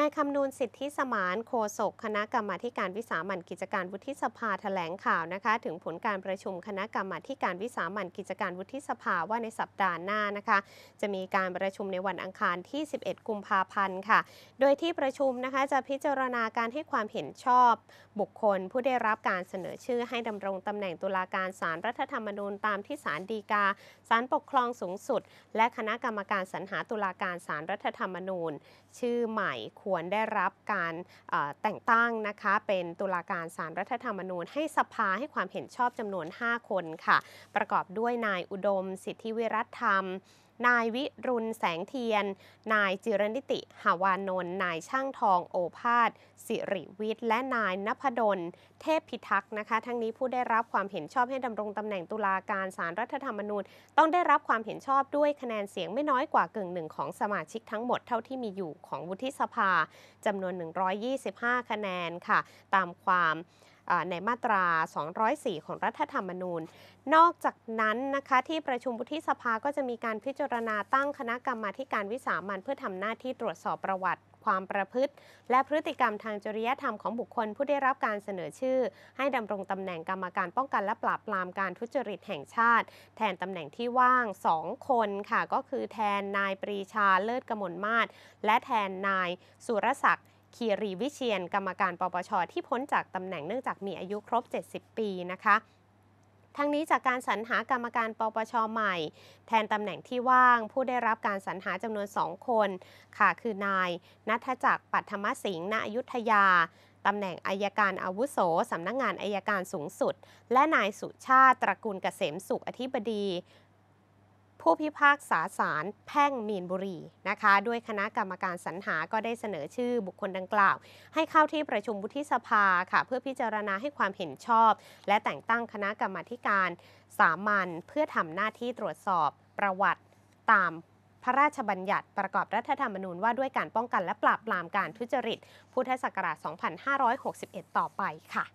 นายคำนูนสิทธิสมานโคศกคณะกรรมาการวิสามันกิจการวุฒิสภาถแถลงข่าวนะคะถึงผลการประชุมคณะกรรมาการวิสามันกิจการวุฒิสภาว่าในสัปดาห์หน้านะคะ จะมีการประชุมในวันอังคารที่11กุมภาพันธ์ค่ะ โดยที่ประชุมนะคะจะพิจารณาการให้ความเห็นชอบ บุคคลผู้ได้รับการเสนอชื่อให้ดำรงตำแหน่งตุลาการศาลรรัฐธรรมนูญตามที่ศาลฎีกาศาลปกครองสูงสุด และคณะกรรมการสรรหาตุลาการศาลรรัฐธรรมนูญ ชื่อใหม่ควรได้รับการแต่งตั้งนะคะ เป็นตุลาการสารรัฐธรรมนูญ ให้สภาให้ความเห็นชอบจำนวน 5 คนค่ะ ประกอบด้วยนายอุดมสิทธิวิรัตธรรมนายวิรุณแสงเทียน นายจิรนิติ หาวานนท์นายช่างทองโอภาส สิริวิทย์ และนายนพดลเทพพิทักษ์นะคะ ทั้งนี้ผู้ได้รับความเห็นชอบให้ดำรงตำแหน่งตุลาการสารรัฐธรรมนูญต้องได้รับความเห็นชอบด้วยคะแนนเสียงไม่น้อยกว่ากึ่งหนึ่งของสมาชิกทั้งหมดเท่าที่มีอยู่ของวุฒิสภาจำนวน 125 คะแนนค่ะ ตามความในมาตรา 204 ของรัฐธรรมนูญ นอกจากนั้นนะคะที่ประชุมวุฒิสภาก็จะมีการพิจารณาตั้งคณะกรรมาการวิสามันเพื่อทำหน้าที่ตรวจสอบประวัติความประพฤติ และพฤติกรรมทางจริยธรรมของบุคคลผู้ได้รับการเสนอชื่อ ให้ดำรงตำแหน่งกรรมการป้องกัน และปราบปรามการทุจริตแห่งชาติ แทนตำแหน่งที่ว่าง2คนค่ะก็คือแทนนายปรีชาเลิศกมลมาศและแทนนายสุรศักดิ์คีรีวิเชียนกรรมการปปชที่พ้นจากตำแหน่งเนื่องจากมีอายุครบ 70 ปีนะคะ ทั้งนี้จากการสรรหากรรมการปปชใหม่แทนตำแหน่งที่ว่างผู้ได้รับการสรรหาจำนวนสองคนค่ะคือนาย นัทจักร ปัทมสิงห์ณอยุธยาตำแหน่งอายการอาวุโสสำนักงงานอายการสูงสุด และนายสุชาติ ตระกูลเกษมสุขอธิบดีผู้พิพากษาศาลแพ่งมีนบุรีนะคะ ด้วยคณะกรรมการสรรหาก็ได้เสนอชื่อบุคคลดังกล่าว ให้เข้าที่ประชุมวุฒิสภาค่ะ เพื่อพิจารณาให้ความเห็นชอบ และแต่งตั้งคณะกรรมาการสามัญเพื่อทำหน้าที่ตรวจสอบประวัติตามพระราชบัญญัติประกอบรัฐธรรมนูญว่าด้วยการป้องกันและปราบปรามการทุจริต พุทธศักราช 2561 ต่อไปค่ะ